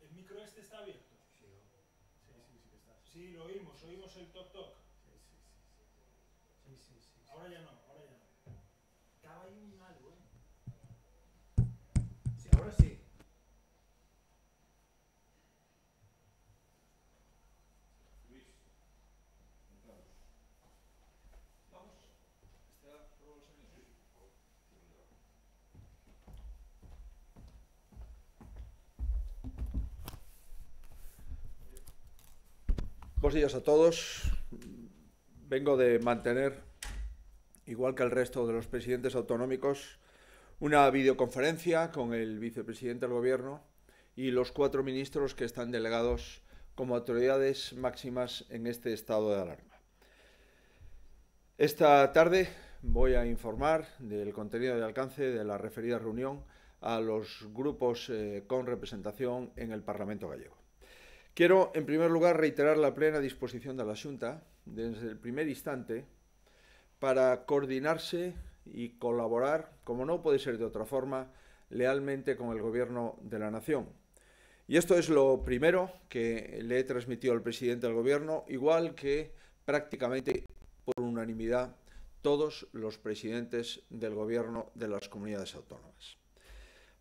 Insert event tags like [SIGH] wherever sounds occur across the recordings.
el micro. este está abierto? Sí, sí, lo oímos, oímos el toc toc. sí, sí, sí. Ahora ya no. días a todos. Vengo de mantener, igual que el resto de los presidentes autonómicos, una videoconferencia con el vicepresidente del Gobierno y los cuatro ministros que están delegados como autoridades máximas en este estado de alarma. Esta tarde voy a informar del contenido de alcance de la referida reunión a los grupos eh, con representación en el Parlamento gallego. Quiero, en primer lugar, reiterar la plena disposición de la Junta desde el primer instante para coordinarse y colaborar, como no puede ser de otra forma, lealmente con el Gobierno de la Nación. Y esto es lo primero que le he transmitido al presidente del Gobierno, igual que prácticamente por unanimidad todos los presidentes del Gobierno de las comunidades autónomas.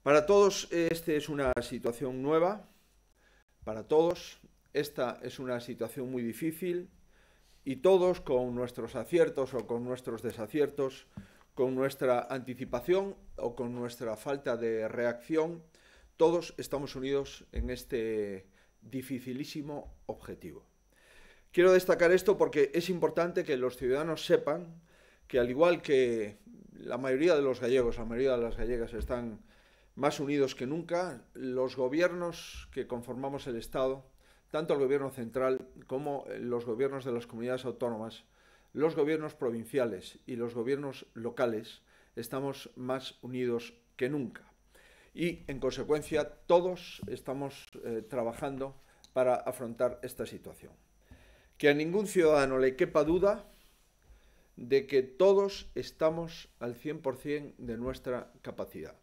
Para todos, eh, esta es una situación nueva para todos. Esta es una situación muy difícil y todos con nuestros aciertos o con nuestros desaciertos, con nuestra anticipación o con nuestra falta de reacción, todos estamos unidos en este dificilísimo objetivo. Quiero destacar esto porque es importante que los ciudadanos sepan que al igual que la mayoría de los gallegos, la mayoría de las gallegas están más unidos que nunca, los gobiernos que conformamos el Estado, tanto el gobierno central como eh, los gobiernos de las comunidades autónomas, los gobiernos provinciales y los gobiernos locales, estamos más unidos que nunca. Y, en consecuencia, todos estamos eh, trabajando para afrontar esta situación. Que a ningún ciudadano le quepa duda de que todos estamos al 100% de nuestra capacidad.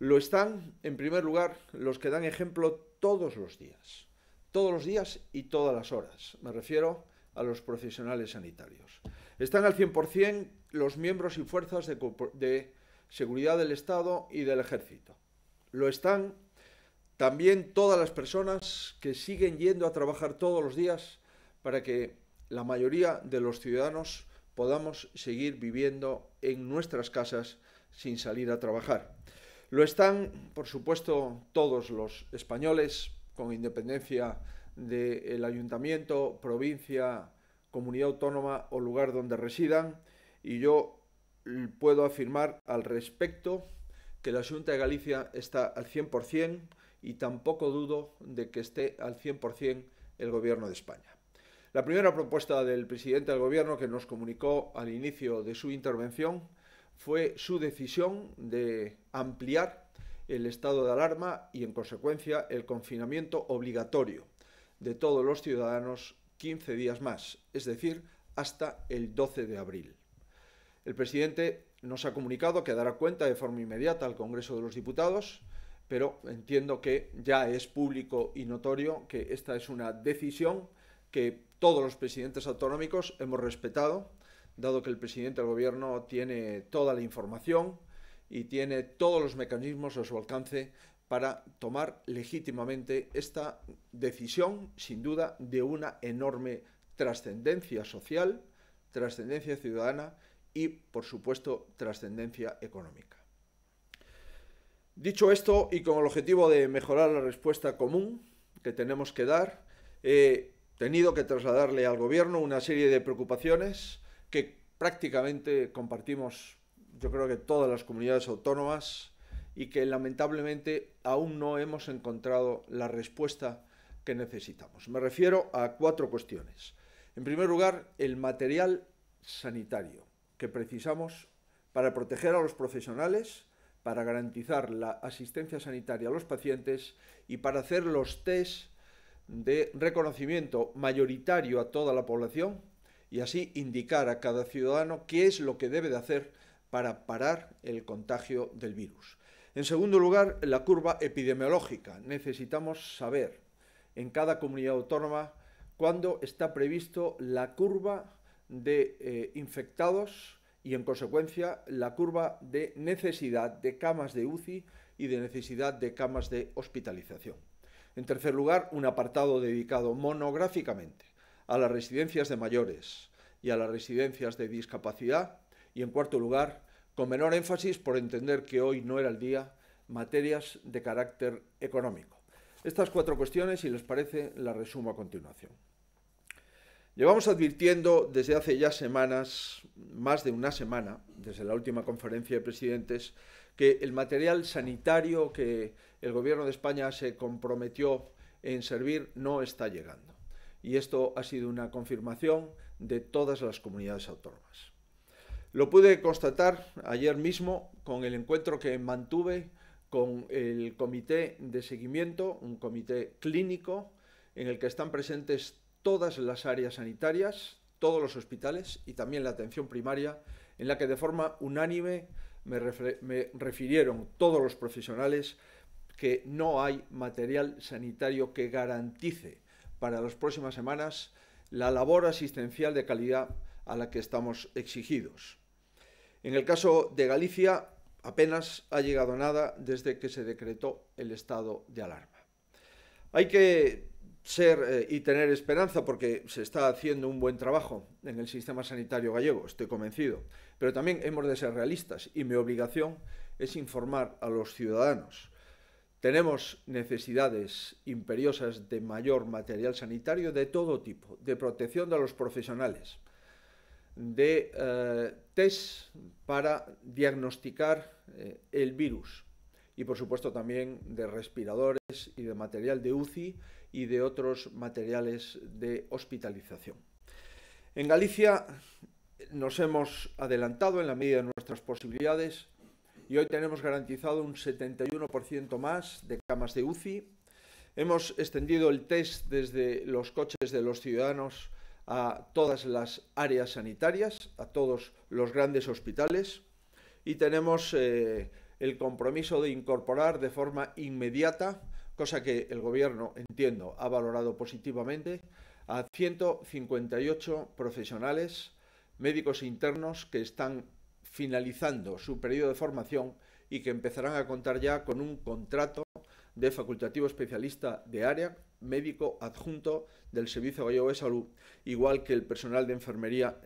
Lo están, en primer lugar, los que dan ejemplo todos los días. Todos los días y todas las horas. Me refiero a los profesionales sanitarios. Están al 100% los miembros y fuerzas de, de, seguridad del Estado y del Ejército. Lo están también todas las personas que siguen yendo a trabajar todos los días para que la mayoría de los ciudadanos podamos seguir viviendo en nuestras casas sin salir a trabajar. Lo están, por supuesto, todos los españoles, con independencia del ayuntamiento, provincia, comunidad autónoma o lugar donde residan. Y yo puedo afirmar al respecto que la Junta de Galicia está al 100% y tampoco dudo de que esté al 100% el Gobierno de España. La primera propuesta del presidente del Gobierno que nos comunicó al inicio de su intervención fue su decisión de ampliar el estado de alarma y, en consecuencia, el confinamiento obligatorio de todos los ciudadanos 15 días más, es decir, hasta el 12 de abril. El presidente nos ha comunicado que dará cuenta de forma inmediata al Congreso de los Diputados, pero entiendo que ya es público y notorio que esta es una decisión que todos los presidentes autonómicos hemos respetado dado que el presidente del gobierno tiene toda la información y tiene todos los mecanismos a su alcance para tomar legítimamente esta decisión, sin duda, de una enorme trascendencia social, trascendencia ciudadana y, por supuesto, trascendencia económica. Dicho esto, y con el objetivo de mejorar la respuesta común que tenemos que dar, he tenido que trasladarle al Gobierno una serie de preocupaciones que prácticamente compartimos, yo creo que todas las comunidades autónomas y que lamentablemente aún no hemos encontrado la respuesta que necesitamos. Me refiero a cuatro cuestiones. En primer lugar, el material sanitario que precisamos para proteger a los profesionales, para garantizar la asistencia sanitaria a los pacientes y para hacer los test de reconocimiento mayoritario a toda la población y así indicar a cada ciudadano qué es lo que debe de hacer para parar el contagio del virus. En segundo lugar, la curva epidemiológica. Necesitamos saber en cada comunidad autónoma cuándo está previsto la curva de eh, infectados y, en consecuencia, la curva de necesidad de camas de UCI y de necesidad de camas de hospitalización. En tercer lugar, un apartado dedicado monográficamente a las residencias de mayores y a las residencias de discapacidad y, en cuarto lugar, con menor énfasis por entender que hoy no era el día, materias de carácter económico. Estas cuatro cuestiones, si les parece, la resumo a continuación. Llevamos advirtiendo desde hace ya semanas, más de una semana, desde la última conferencia de presidentes, que el material sanitario que el Gobierno de España se comprometió en servir no está llegando y esto ha sido una confirmación de todas las comunidades autónomas. Lo pude constatar ayer mismo con el encuentro que mantuve con el comité de seguimiento, un comité clínico en el que están presentes todas las áreas sanitarias, todos los hospitales y también la atención primaria, en la que de forma unánime me, refirieron todos los profesionales que no hay material sanitario que garantice para las próximas semanas la labor asistencial de calidad a la que estamos exigidos. En el caso de Galicia, apenas ha llegado nada desde que se decretó el estado de alarma. Hay que ser eh, y tener esperanza porque se está haciendo un buen trabajo en el sistema sanitario gallego, estoy convencido, pero también hemos de ser realistas y mi obligación es informar a los ciudadanos tenemos necesidades imperiosas de mayor material sanitario de todo tipo, de protección de los profesionales, de tests eh, test para diagnosticar eh, el virus y por supuesto también de respiradores y de material de UCI y de otros materiales de hospitalización. En Galicia nos hemos adelantado en la medida de nuestras posibilidades y hoy tenemos garantizado un 71% más de camas de UCI. Hemos extendido el test desde los coches de los ciudadanos a todas las áreas sanitarias, a todos los grandes hospitales y tenemos eh, el compromiso de incorporar de forma inmediata, cosa que el Gobierno, entiendo, ha valorado positivamente, a 158 profesionales, médicos internos que están finalizando su periodo de formación y que empezarán a contar ya con un contrato de facultativo especialista de área, médico adjunto del Servicio Gallego de Salud, igual que el personal de enfermería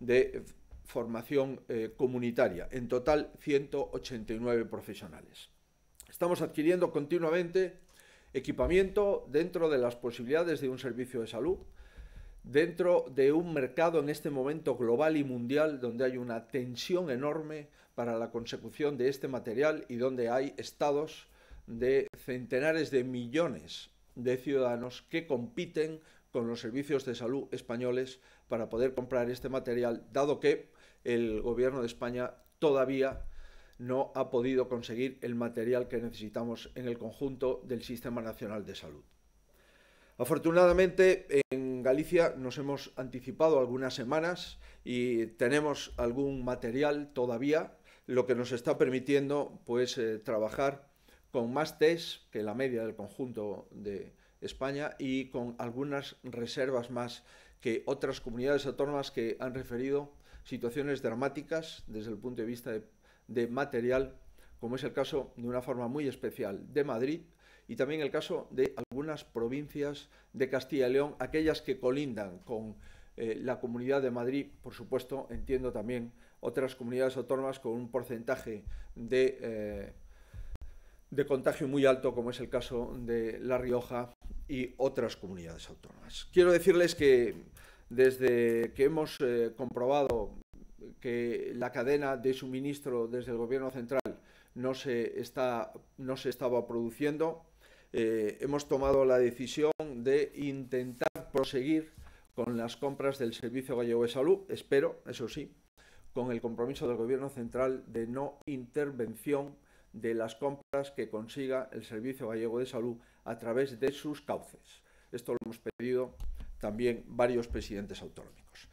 de formación eh, comunitaria. En total, 189 profesionales. Estamos adquiriendo continuamente equipamiento dentro de las posibilidades de un servicio de salud dentro de un mercado en este momento global y mundial donde hay una tensión enorme para la consecución de este material y donde hay estados de centenares de millones de ciudadanos que compiten con los servicios de salud españoles para poder comprar este material, dado que el gobierno de España todavía no ha podido conseguir el material que necesitamos en el conjunto del Sistema Nacional de Salud. Afortunadamente, en en Galicia nos hemos anticipado algunas semanas y tenemos algún material todavía, lo que nos está permitiendo pues eh, trabajar con más test que la media del conjunto de España y con algunas reservas más que otras comunidades autónomas que han referido situaciones dramáticas desde el punto de vista de material, como es el caso de una forma muy especial de Madrid, y también el caso de algunas provincias de Castilla y León, aquellas que colindan con eh, la Comunidad de Madrid, por supuesto, entiendo también otras comunidades autónomas con un porcentaje de, eh, de contagio muy alto, como es el caso de La Rioja y otras comunidades autónomas. Quiero decirles que desde que hemos eh, comprobado que la cadena de suministro desde el Gobierno central no se, está, no se estaba produciendo, eh, hemos tomado la decisión de intentar proseguir con las compras del Servicio Gallego de Salud, espero, eso sí, con el compromiso del Gobierno Central de no intervención de las compras que consiga el Servicio Gallego de Salud a través de sus cauces. Esto lo hemos pedido también varios presidentes autonómicos.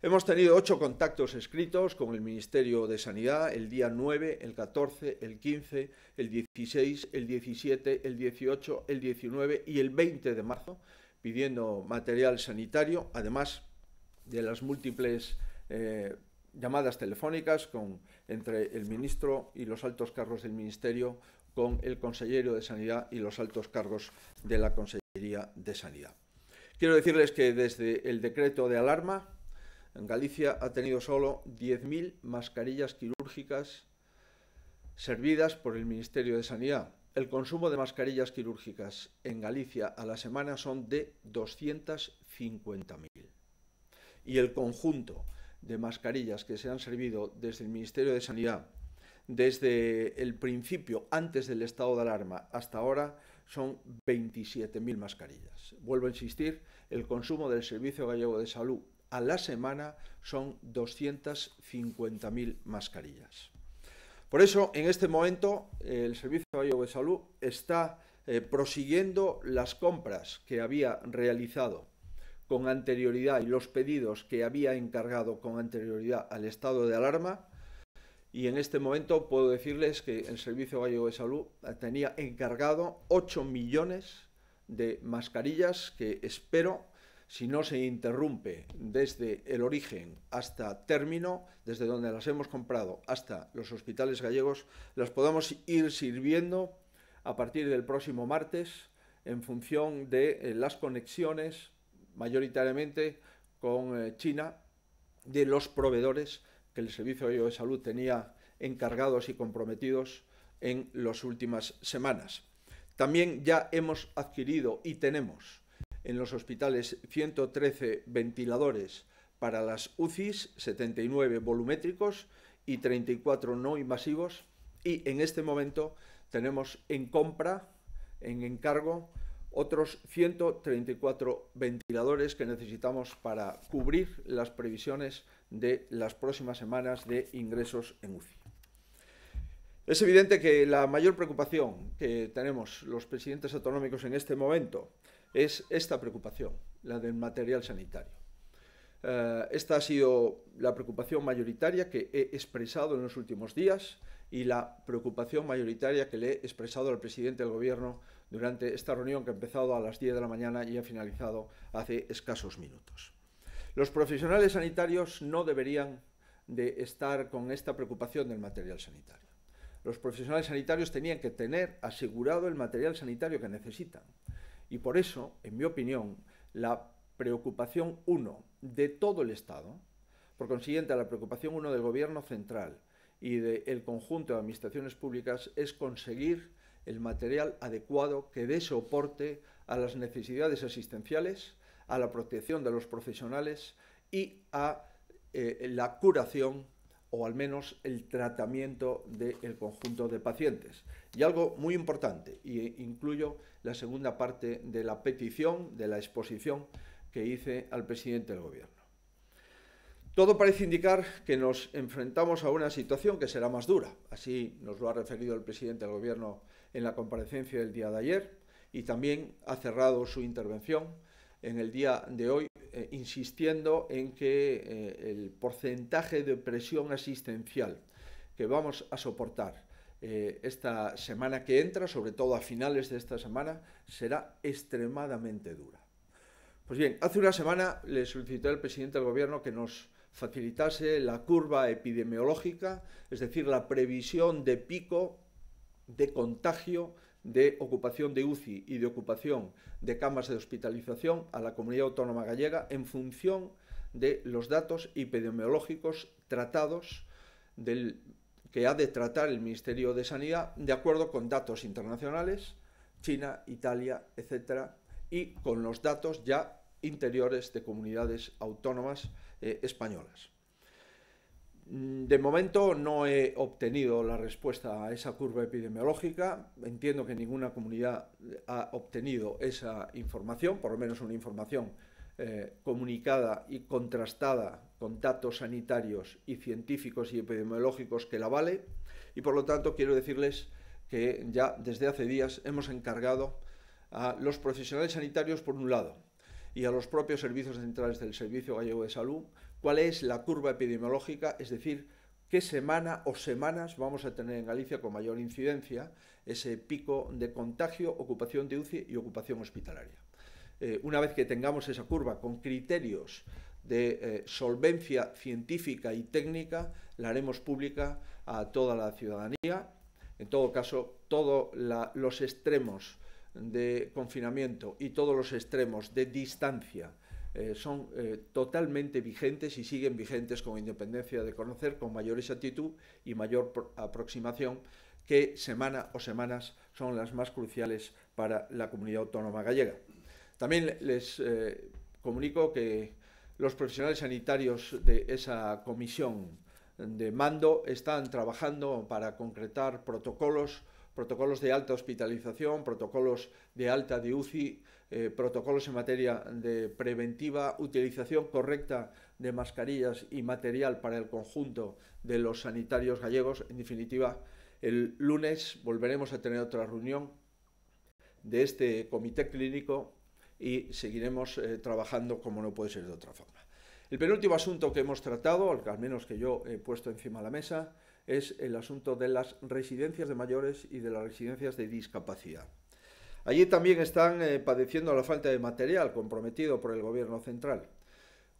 Hemos tenido ocho contactos escritos con el Ministerio de Sanidad el día 9, el 14, el 15, el 16, el 17, el 18, el 19 y el 20 de marzo pidiendo material sanitario, además de las múltiples eh, llamadas telefónicas con, entre el ministro y los altos cargos del Ministerio, con el consejero de Sanidad y los altos cargos de la Consejería de Sanidad. Quiero decirles que desde el decreto de alarma en Galicia ha tenido solo 10.000 mascarillas quirúrgicas servidas por el Ministerio de Sanidad. El consumo de mascarillas quirúrgicas en Galicia a la semana son de 250.000. Y el conjunto de mascarillas que se han servido desde el Ministerio de Sanidad, desde el principio, antes del estado de alarma, hasta ahora, son 27.000 mascarillas. Vuelvo a insistir, el consumo del Servicio Gallego de Salud a la semana son 250.000 mascarillas. Por eso, en este momento, el Servicio de Salud está eh, prosiguiendo las compras que había realizado con anterioridad y los pedidos que había encargado con anterioridad al estado de alarma. Y en este momento puedo decirles que el Servicio Gallego de Salud tenía encargado 8 millones de mascarillas que espero si no se interrumpe desde el origen hasta término, desde donde las hemos comprado hasta los hospitales gallegos, las podamos ir sirviendo a partir del próximo martes en función de eh, las conexiones mayoritariamente con eh, China de los proveedores que el Servicio de Salud tenía encargados y comprometidos en las últimas semanas. También ya hemos adquirido y tenemos en los hospitales 113 ventiladores para las UCIs, 79 volumétricos y 34 no invasivos. Y en este momento tenemos en compra, en encargo, otros 134 ventiladores que necesitamos para cubrir las previsiones de las próximas semanas de ingresos en UCI. Es evidente que la mayor preocupación que tenemos los presidentes autonómicos en este momento es esta preocupación, la del material sanitario. Eh, esta ha sido la preocupación mayoritaria que he expresado en los últimos días y la preocupación mayoritaria que le he expresado al presidente del Gobierno durante esta reunión que ha empezado a las 10 de la mañana y ha finalizado hace escasos minutos. Los profesionales sanitarios no deberían de estar con esta preocupación del material sanitario. Los profesionales sanitarios tenían que tener asegurado el material sanitario que necesitan. Y por eso, en mi opinión, la preocupación uno de todo el Estado, por consiguiente la preocupación uno del Gobierno central y del conjunto de administraciones públicas es conseguir el material adecuado que dé soporte a las necesidades asistenciales, a la protección de los profesionales y a eh, la curación o al menos el tratamiento del conjunto de pacientes. Y algo muy importante, y incluyo la segunda parte de la petición, de la exposición que hice al presidente del gobierno. Todo parece indicar que nos enfrentamos a una situación que será más dura, así nos lo ha referido el presidente del gobierno en la comparecencia del día de ayer, y también ha cerrado su intervención en el día de hoy eh, insistiendo en que eh, el porcentaje de presión asistencial que vamos a soportar eh, esta semana que entra, sobre todo a finales de esta semana, será extremadamente dura. Pues bien, hace una semana le solicité al presidente del gobierno que nos facilitase la curva epidemiológica, es decir, la previsión de pico de contagio de ocupación de UCI y de ocupación de camas de hospitalización a la comunidad autónoma gallega en función de los datos epidemiológicos tratados que ha de tratar el Ministerio de Sanidad de acuerdo con datos internacionales, China, Italia, etcétera, y con los datos ya interiores de comunidades autónomas eh, españolas. Mm, de momento no he obtenido la respuesta a esa curva epidemiológica. Entiendo que ninguna comunidad eh, ha obtenido esa información, por lo menos una información eh, comunicada y contrastada con datos sanitarios y científicos y epidemiológicos que la vale. Y por lo tanto quiero decirles que ya desde hace días hemos encargado a los profesionales sanitarios por un lado y a los propios servicios centrales del Servicio Gallego de Salud cuál es la curva epidemiológica, es decir, qué semana o semanas vamos a tener en Galicia con mayor incidencia ese pico de contagio, ocupación de UCI y ocupación hospitalaria. Eh, una vez que tengamos esa curva con criterios de eh, solvencia científica y técnica, la haremos pública a toda la ciudadanía. En todo caso, todos los extremos de confinamiento y todos los extremos de distancia eh, son eh, totalmente vigentes y siguen vigentes con independencia de conocer con mayor exactitud y mayor aproximación que semana o semanas son las más cruciales para la comunidad autónoma gallega. También les eh, comunico que los profesionales sanitarios de esa comisión de mando están trabajando para concretar protocolos protocolos de alta hospitalización, protocolos de alta de UCI, eh, protocolos en materia de preventiva, utilización correcta de mascarillas y material para el conjunto de los sanitarios gallegos. En definitiva, el lunes volveremos a tener otra reunión de este comité clínico y seguiremos eh, trabajando como no puede ser de otra forma. El penúltimo asunto que hemos tratado, al menos que yo he puesto encima de la mesa, es el asunto de las residencias de mayores y de las residencias de discapacidad. Allí también están eh, padeciendo la falta de material comprometido por el Gobierno central.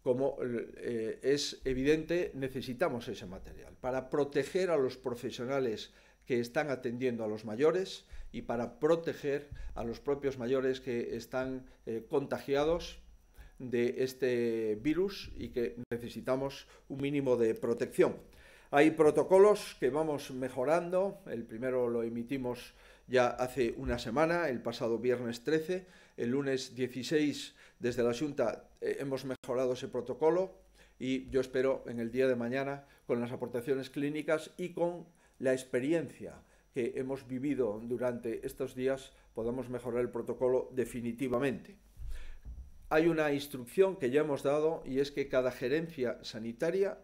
Como eh, es evidente, necesitamos ese material para proteger a los profesionales que están atendiendo a los mayores y para proteger a los propios mayores que están eh, contagiados de este virus y que necesitamos un mínimo de protección. Hay protocolos que vamos mejorando. El primero lo emitimos ya hace una semana, el pasado viernes 13. El lunes 16, desde la Junta, eh, hemos mejorado ese protocolo y yo espero en el día de mañana, con las aportaciones clínicas y con la experiencia que hemos vivido durante estos días, podamos mejorar el protocolo definitivamente. Hay una instrucción que ya hemos dado y es que cada gerencia sanitaria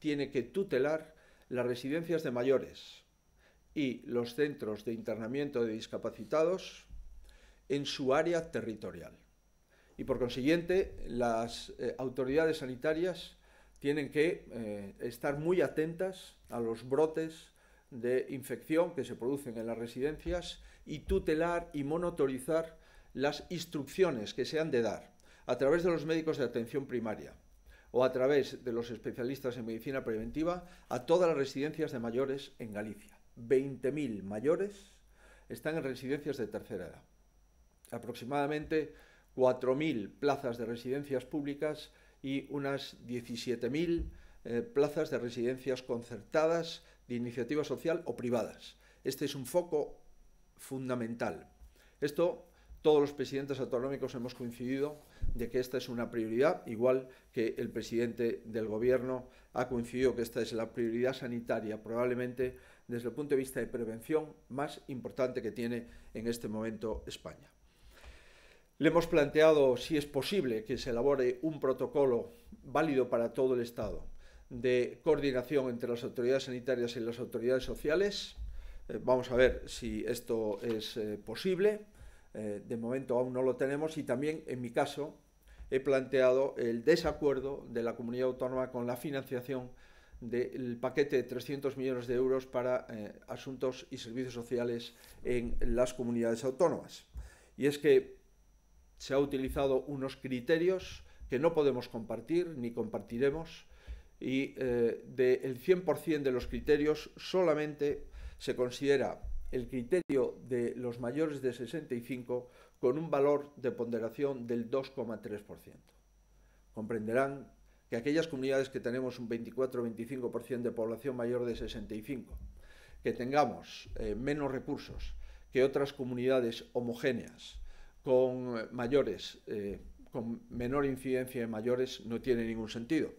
tiene que tutelar las residencias de mayores y los centros de internamiento de discapacitados en su área territorial. Y por consiguiente, las eh, autoridades sanitarias tienen que eh, estar muy atentas a los brotes de infección que se producen en las residencias y tutelar y monitorizar las instrucciones que se han de dar a través de los médicos de atención primaria, o a través de los especialistas en medicina preventiva a todas las residencias de mayores en Galicia. 20.000 mayores están en residencias de tercera edad. Aproximadamente 4.000 plazas de residencias públicas y unas 17.000 eh, plazas de residencias concertadas de iniciativa social o privadas. Este es un foco fundamental. Esto todos los presidentes autonómicos hemos coincidido de que esta es una prioridad, igual que el presidente del Gobierno ha coincidido que esta es la prioridad sanitaria, probablemente desde el punto de vista de prevención más importante que tiene en este momento España. Le hemos planteado si es posible que se elabore un protocolo válido para todo el Estado de coordinación entre las autoridades sanitarias y las autoridades sociales. Eh, vamos a ver si esto es eh, posible. Eh, de momento aún no lo tenemos y también en mi caso he planteado el desacuerdo de la comunidad autónoma con la financiación del paquete de 300 millones de euros para eh, asuntos y servicios sociales en las comunidades autónomas. Y es que se han utilizado unos criterios que no podemos compartir ni compartiremos y eh, del 100% de los criterios solamente se considera el criterio de los mayores de 65 con un valor de ponderación del 2,3%. Comprenderán que aquellas comunidades que tenemos un 24 25% de población mayor de 65, que tengamos eh, menos recursos que otras comunidades homogéneas con mayores, eh, con menor incidencia de mayores, no tiene ningún sentido.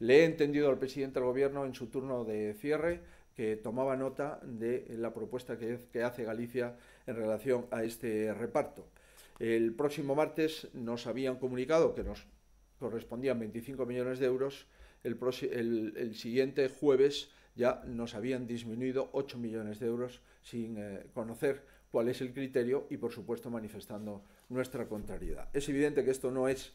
Le he entendido al presidente del Gobierno en su turno de cierre que tomaba nota de la propuesta que, hace Galicia en relación a este reparto. El próximo martes nos habían comunicado que nos correspondían 25 millones de euros, el, siguiente jueves ya nos habían disminuido 8 millones de euros sin eh, conocer cuál es el criterio y por supuesto manifestando nuestra contrariedad. Es evidente que esto no es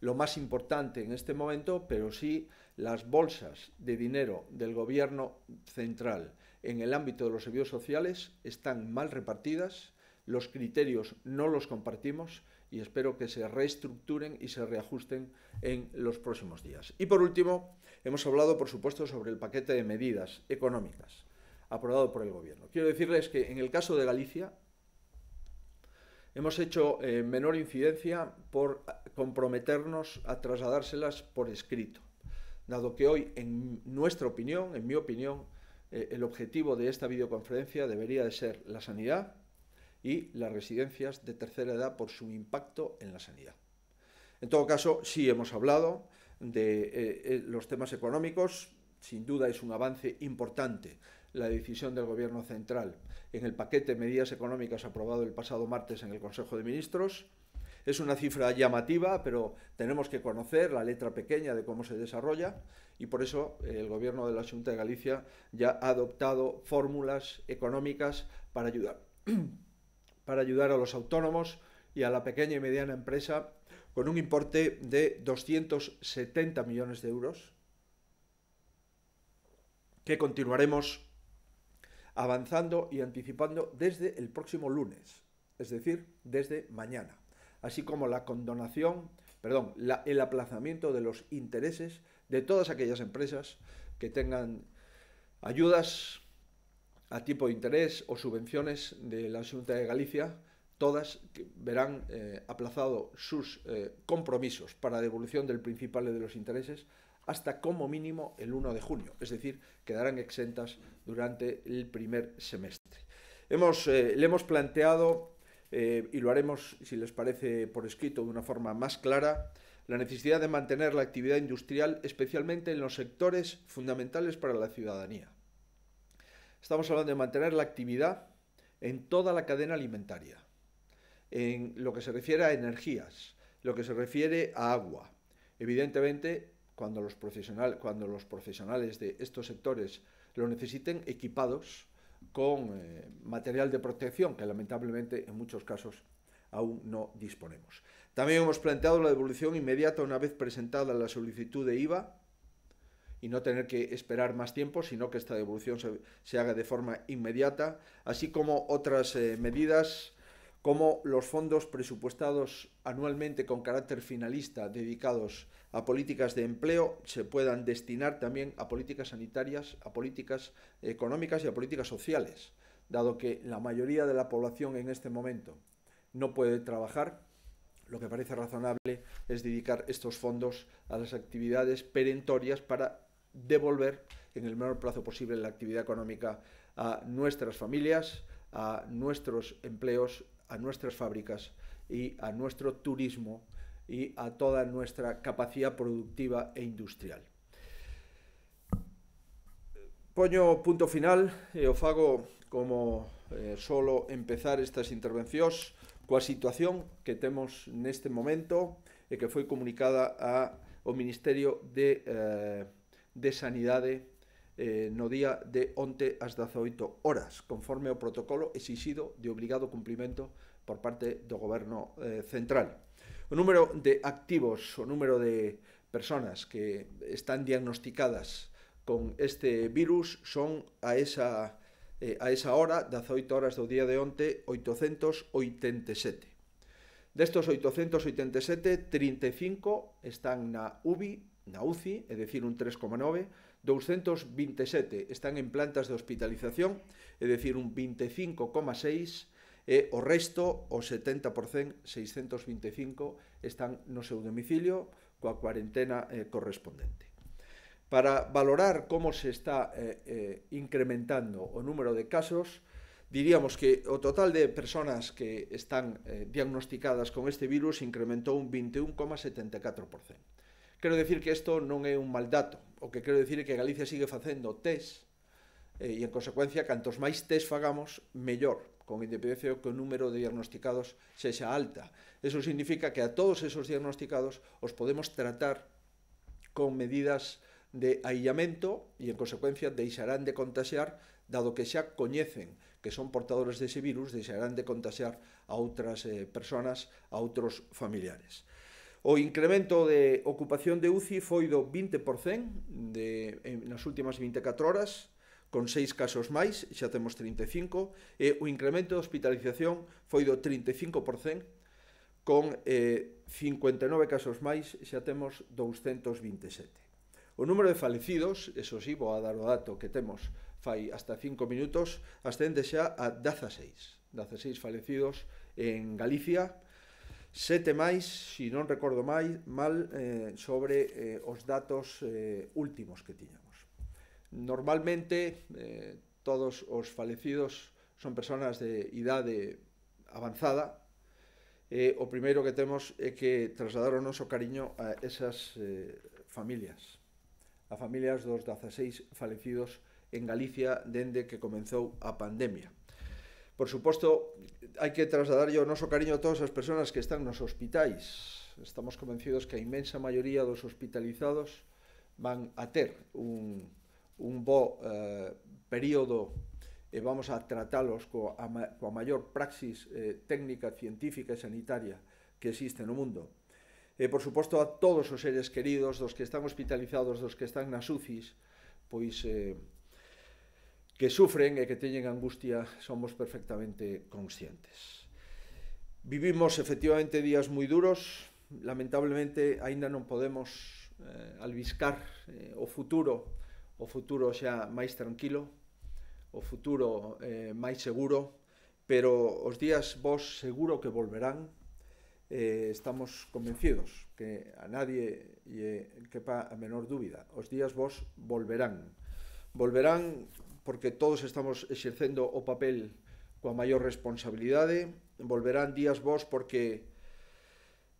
lo más importante en este momento, pero sí las bolsas de dinero del gobierno central en el ámbito de los servicios sociales están mal repartidas, los criterios no los compartimos y espero que se reestructuren y se reajusten en los próximos días. Y por último, hemos hablado, por supuesto, sobre el paquete de medidas económicas aprobado por el Gobierno. Quiero decirles que en el caso de Galicia hemos hecho eh, menor incidencia por comprometernos a trasladárselas por escrito dado que hoy, en nuestra opinión, en mi opinión, eh, el objetivo de esta videoconferencia debería de ser la sanidad y las residencias de tercera edad por su impacto en la sanidad. En todo caso, sí hemos hablado de eh, eh, los temas económicos, sin duda es un avance importante la decisión del Gobierno central en el paquete de medidas económicas aprobado el pasado martes en el Consejo de Ministros, es una cifra llamativa, pero tenemos que conocer la letra pequeña de cómo se desarrolla y por eso el gobierno de la Junta de Galicia ya ha adoptado fórmulas económicas para ayudar, [CLEARS THROAT] para ayudar a los autónomos y a la pequeña y mediana empresa con un importe de 270 millones de euros que continuaremos avanzando y anticipando desde el próximo lunes, es decir, desde mañana así como la condonación, perdón, el aplazamiento de los intereses de todas aquellas empresas que tengan ayudas a tipo de interés o subvenciones de la Junta de Galicia, todas verán eh, aplazado sus eh, compromisos para devolución del principal de los intereses hasta como mínimo el 1 de junio, es decir, quedarán exentas durante el primer semestre. Hemos, eh, le hemos planteado eh, y lo haremos, si les parece, por escrito de una forma más clara, la necesidad de mantener la actividad industrial, especialmente en los sectores fundamentales para la ciudadanía. Estamos hablando de mantener la actividad en toda la cadena alimentaria, en lo que se refiere a energías, lo que se refiere a agua. Evidentemente, cuando los, profesional, cuando los profesionales de estos sectores lo necesiten equipados, con eh, material de protección que lamentablemente en muchos casos aún no disponemos. También hemos planteado la devolución inmediata una vez presentada la solicitud de IVA y no tener que esperar más tiempo, sino que esta devolución se, haga de forma inmediata, así como otras eh, medidas cómo los fondos presupuestados anualmente con carácter finalista dedicados a políticas de empleo se puedan destinar también a políticas sanitarias, a políticas económicas y a políticas sociales, dado que la mayoría de la población en este momento no puede trabajar, lo que parece razonable es dedicar estos fondos a las actividades perentorias para devolver en el menor plazo posible la actividad económica a nuestras familias, a nuestros empleos a nuestras fábricas y a nuestro turismo y a toda nuestra capacidad productiva e industrial. Poño punto final e o fago como eh, solo empezar estas intervencións coa situación que temos neste momento e que foi comunicada ao Ministerio de, eh, de Sanidade eh, no día de onte ás 18 horas, conforme ao protocolo exixido de obligado cumprimento por parte do goberno eh, central. O número de activos, o número de personas que están diagnosticadas con este virus son a esa eh, a esa hora, 18 horas do día de onte, 887. Destos 887, 35 están na UBI, na UCI, é dicir un 3,9%, 227 están en plantas de hospitalización, é dicir, un 25,6%, e o resto, o 70%, 625, están no seu domicilio coa cuarentena eh, correspondente. Para valorar como se está eh, eh, incrementando o número de casos, diríamos que o total de persoas que están eh, diagnosticadas con este virus incrementou un 21,74%. Quero decir que isto non é un mal dato, o que quero dicir é que Galicia sigue facendo test eh, e en consecuencia cantos máis test fagamos mellor con independencia que o número de diagnosticados sexa alta. Eso significa que a todos esos diagnosticados os podemos tratar con medidas de aillamento e, en consecuencia, deixarán de contagiar, dado que xa coñecen que son portadores dese virus, deixarán de contagiar a outras eh, personas, a outros familiares. O incremento de ocupación de UCI foi do 20% de, en, nas últimas 24 horas, con 6 casos máis, xa temos 35, e o incremento de hospitalización foi do 35%, con eh, 59 casos máis, xa temos 227. O número de falecidos, eso sí, vou a dar o dato que temos fai hasta 5 minutos, ascende xa a 16. 16 falecidos en Galicia, sete máis, se non recordo máis, mal, eh, sobre eh, os datos eh, últimos que tiñamos. Normalmente, eh, todos os falecidos son persoas de idade avanzada, eh, o primeiro que temos é que trasladar o noso cariño a esas eh, familias, a familias dos 16 falecidos en Galicia dende que comenzou a pandemia. Por suposto, hai que trasladar o noso cariño a todas as persoas que están nos hospitais. Estamos convencidos que a inmensa maioría dos hospitalizados van a ter un, un bo eh, período e vamos a tratalos co a, coa maior praxis eh, técnica, científica e sanitaria que existe no mundo. E, por suposto, a todos os seres queridos, dos que están hospitalizados, dos que están nas UCIs, pois eh, que sufren e que teñen angustia somos perfectamente conscientes. Vivimos efectivamente días moi duros, lamentablemente aínda non podemos eh, albiscar eh, o futuro, o futuro xa máis tranquilo, o futuro eh, máis seguro, pero os días vos seguro que volverán, eh, estamos convencidos que a nadie lle quepa a menor dúbida. Os días vos volverán. Volverán porque todos estamos exercendo o papel coa maior responsabilidade. Volverán días vos porque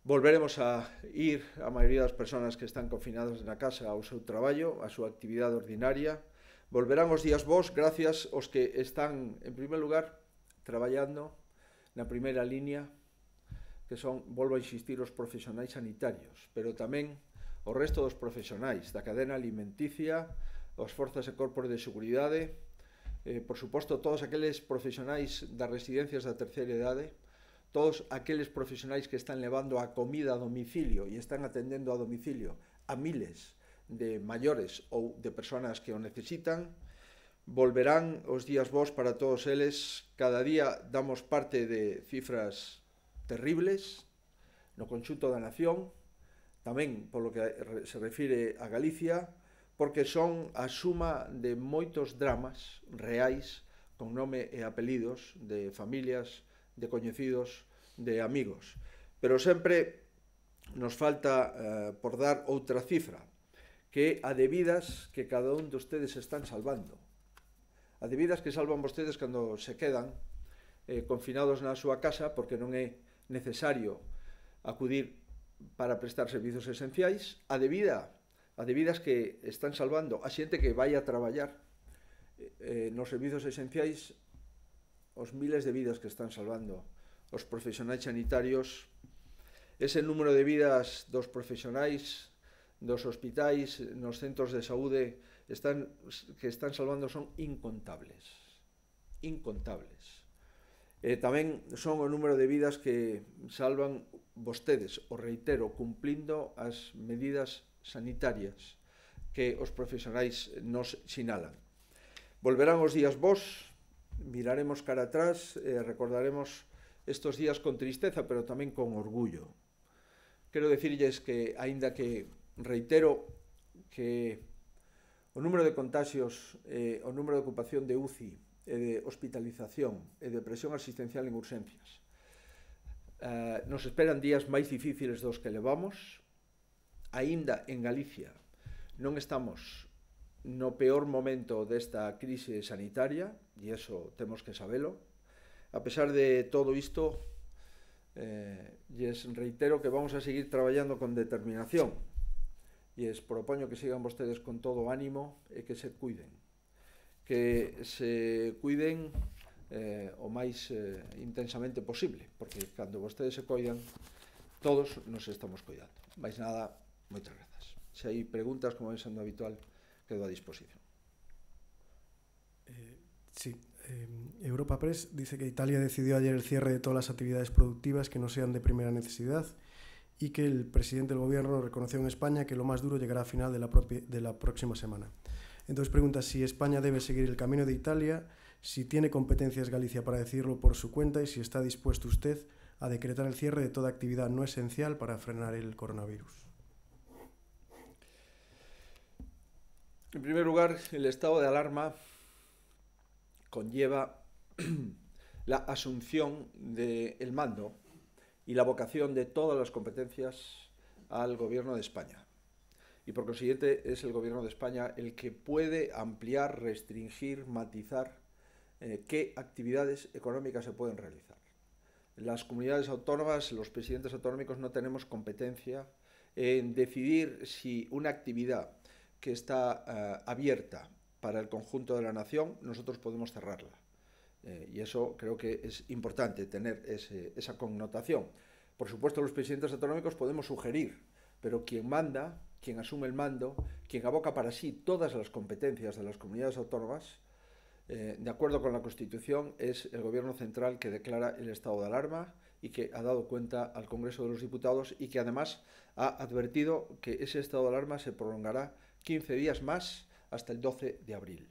volveremos a ir a maioría das persoas que están confinadas na casa ao seu traballo, a súa actividade ordinaria. Volverán os días vos gracias aos que están, en primer lugar, traballando na primeira línea, que son, volvo a insistir, os profesionais sanitarios, pero tamén o resto dos profesionais da cadena alimenticia, as forzas e corpos de seguridade, eh, por suposto todos aqueles profesionais das residencias da terceira idade, todos aqueles profesionais que están levando a comida a domicilio e están atendendo a domicilio a miles de maiores ou de persoas que o necesitan, volverán os días vos para todos eles. Cada día damos parte de cifras terribles no conxunto da nación, tamén polo que se refire a Galicia, porque son a suma de moitos dramas reais con nome e apelidos de familias, de coñecidos, de amigos. Pero sempre nos falta eh, por dar outra cifra, que a de vidas que cada un de ustedes están salvando. A de vidas que salvan vostedes cando se quedan eh, confinados na súa casa porque non é necesario acudir para prestar servizos esenciais, a de vida as vidas que están salvando a xente que vai a traballar eh, eh, nos servizos esenciais os miles de vidas que están salvando os profesionais sanitarios ese número de vidas dos profesionais dos hospitais, nos centros de saúde están, que están salvando son incontables incontables e eh, tamén son o número de vidas que salvan vostedes, o reitero, cumplindo as medidas sanitarias que os profesionais nos sinalan. Volverán os días vos, miraremos cara atrás, eh, recordaremos estos días con tristeza, pero tamén con orgullo. Quero decirles que, aínda que reitero que o número de contagios, eh, o número de ocupación de UCI, e de hospitalización e de presión asistencial en urxencias. Eh, nos esperan días máis difíciles dos que levamos, aínda en Galicia non estamos no peor momento desta crise sanitaria, e eso temos que sabelo, a pesar de todo isto, eh, lles reitero que vamos a seguir traballando con determinación, e es propoño que sigan vostedes con todo o ánimo e que se cuiden. Que se cuiden eh, o máis eh, intensamente posible, porque cando vostedes se coidan, todos nos estamos cuidando. Mais nada, Muchas gracias. Si hay preguntas, como es habitual, quedo a disposición. Eh, sí, em, Europa Press dice que Italia decidió ayer el cierre de todas las actividades productivas que no sean de primera necesidad y que el presidente del gobierno reconoció en España que lo más duro llegará a final de la, de la próxima semana. Entonces pregunta si España debe seguir el camino de Italia, si tiene competencias Galicia para decirlo por su cuenta y si está dispuesto usted a decretar el cierre de toda actividad no esencial para frenar el coronavirus. En primer lugar, el estado de alarma conlleva [CLEARS THROAT] la asunción del mando y la vocación de todas las competencias al Gobierno de España. Y por consiguiente es el Gobierno de España el que puede ampliar, restringir, matizar eh, qué actividades económicas se pueden realizar. Las comunidades autónomas, los presidentes autonómicos no tenemos competencia en decidir si una actividad que está eh, abierta para el conjunto de la nación, nosotros podemos cerrarla. Eh, y eso creo que es importante tener esa connotación. Por supuesto, los presidentes autonómicos podemos sugerir, pero quien manda, quien asume el mando, quien aboca para sí todas las competencias de las comunidades autónomas, eh, de acuerdo con la Constitución, es el Gobierno Central que declara el estado de alarma y que ha dado cuenta al Congreso de los Diputados y que además ha advertido que ese estado de alarma se prolongará 15 días más hasta el 12 de abril.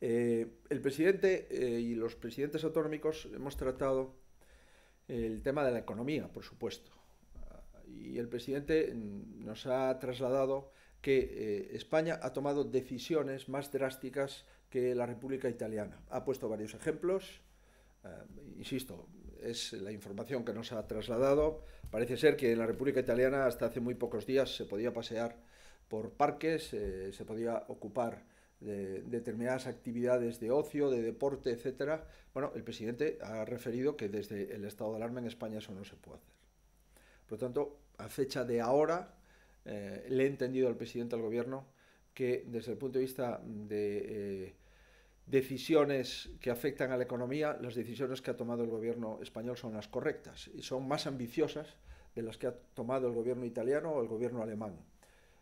Eh, el presidente eh, y los presidentes autonómicos hemos tratado el tema de la economía, por supuesto. Y el presidente mm, nos ha trasladado que eh, España ha tomado decisiones más drásticas que la República Italiana. Ha puesto varios ejemplos. insisto, es la información que nos ha trasladado. Parece ser que en la República Italiana hasta hace muy pocos días se podía pasear por parques, eh, se podía ocupar de determinadas actividades de ocio, de deporte, etcétera. Bueno, el presidente ha referido que desde el estado de alarma en España eso no se puede hacer. Por lo tanto, a fecha de ahora, eh, le he entendido al presidente del gobierno que desde el punto de vista de eh, decisiones que afectan a la economía, las decisiones que ha tomado el gobierno español son las correctas y son más ambiciosas de las que ha tomado el gobierno italiano o el gobierno alemán.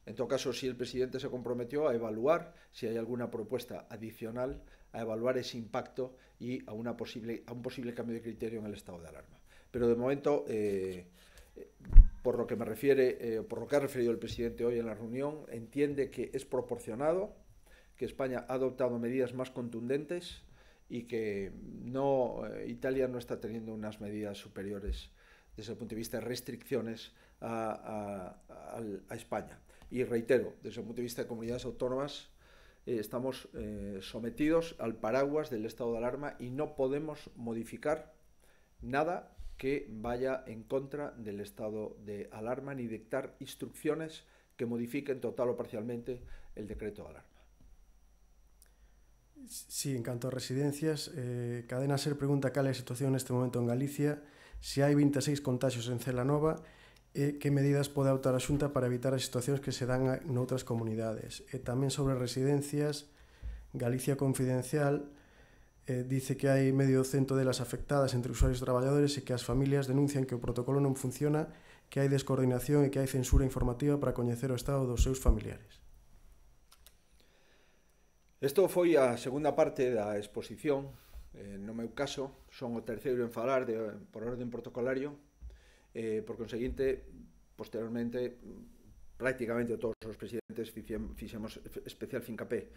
En todo caso, si el presidente se comprometió a evaluar si hay alguna propuesta adicional, a evaluar ese impacto y a, una posible, a un posible cambio de criterio en el estado de alarma. Pero de momento, eh, eh, por lo que me refiere, eh, por lo que ha referido el presidente hoy en la reunión, entiende que es proporcionado, que España ha adoptado medidas más contundentes y que Italia no está teniendo unas medidas superiores desde el punto de vista de restricciones a España. Y reitero, desde el punto de vista de comunidades autónomas, eh, estamos eh, sometidos al paraguas del estado de alarma y no podemos modificar nada que vaya en contra del estado de alarma ni dictar instrucciones que modifiquen total o parcialmente el decreto de alarma. Sí, en cuanto a residencias, eh, Cadena Ser pregunta cuál es la situación en este momento en Galicia, si hay 26 contagios en Celanova e que medidas pode adoptar a Xunta para evitar as situacións que se dan noutras comunidades. E tamén sobre residencias, Galicia Confidencial eh, dice que hai medio cento delas afectadas entre usuarios e traballadores e que as familias denuncian que o protocolo non funciona, que hai descoordinación e que hai censura informativa para coñecer o estado dos seus familiares. Isto foi a segunda parte da exposición. Eh, no meu caso, son o terceiro en falar de, por orden protocolario Eh, por conseguinte, posteriormente, prácticamente todos os presidentes fixemos especial fincapé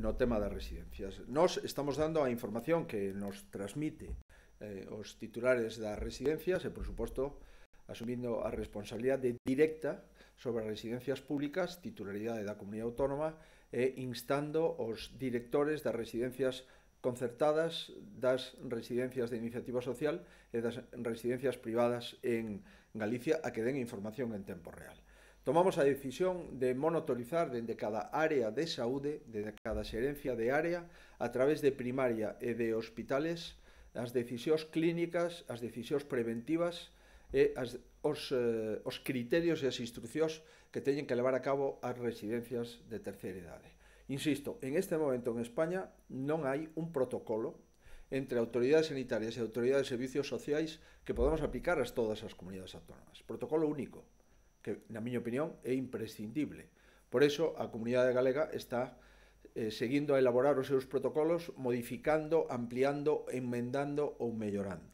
no tema das residencias. Nos estamos dando a información que nos transmite eh, os titulares das residencias e, por suposto, asumindo a responsabilidade directa sobre as residencias públicas, titularidade da comunidade autónoma e instando os directores das residencias públicas concertadas das residencias de iniciativa social e das residencias privadas en Galicia a que den información en tempo real. Tomamos a decisión de monitorizar dende cada área de saúde, dende cada xerencia de área, a través de primaria e de hospitales, as decisións clínicas, as decisións preventivas e as, os, eh, os criterios e as instruccións que teñen que levar a cabo as residencias de terceira idade. Insisto, en este momento en España non hai un protocolo entre autoridades sanitarias e autoridades de servicios sociais que podamos aplicar a todas as comunidades autónomas. Protocolo único, que na miña opinión é imprescindible. Por eso a comunidade galega está eh, seguindo a elaborar os seus protocolos, modificando, ampliando, enmendando ou mellorando.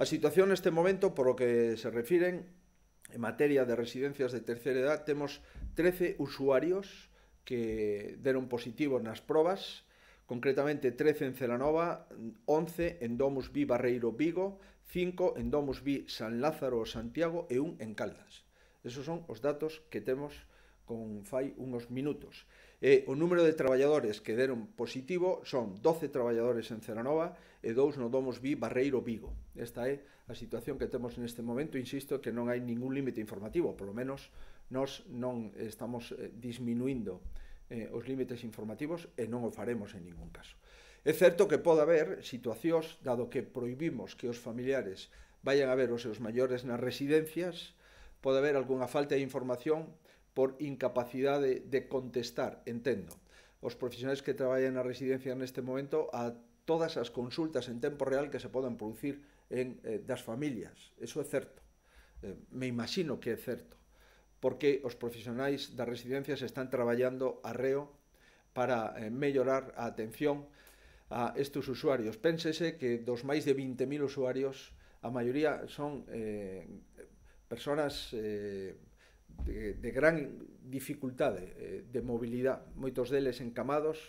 A situación neste momento, por o que se refiren, en materia de residencias de terceira edad, temos 13 usuarios que deron positivos nas probas, concretamente 13 en Celanova, 11 en Domus B Barreiro Vigo, 5 en Domus B San Lázaro Santiago e un en Caldas. Esos son os datos que temos con fai unos minutos. E o número de traballadores que deron positivo son 12 traballadores en Celanova e 2 no Domus B Barreiro Vigo. Esta é a situación que temos neste momento, insisto, que non hai ningún límite informativo, polo menos nós non eh, estamos eh, disminuindo eh, os límites informativos e non o faremos en ningún caso. É certo que pode haber situacións, dado que proibimos que os familiares vayan a ver os seus maiores nas residencias, pode haber algunha falta de información por incapacidade de contestar, entendo, os profesionais que traballan na residencia neste momento a todas as consultas en tempo real que se podan producir en eh, das familias. Eso é certo. Eh, me imagino que é certo porque os profesionais das residencias están traballando arreo para eh, mellorar a atención a estes usuarios. Pénsese que dos máis de 20.000 usuarios, a maioría son eh, persoas eh, de, de gran dificultade eh, de mobilidade, moitos deles encamados,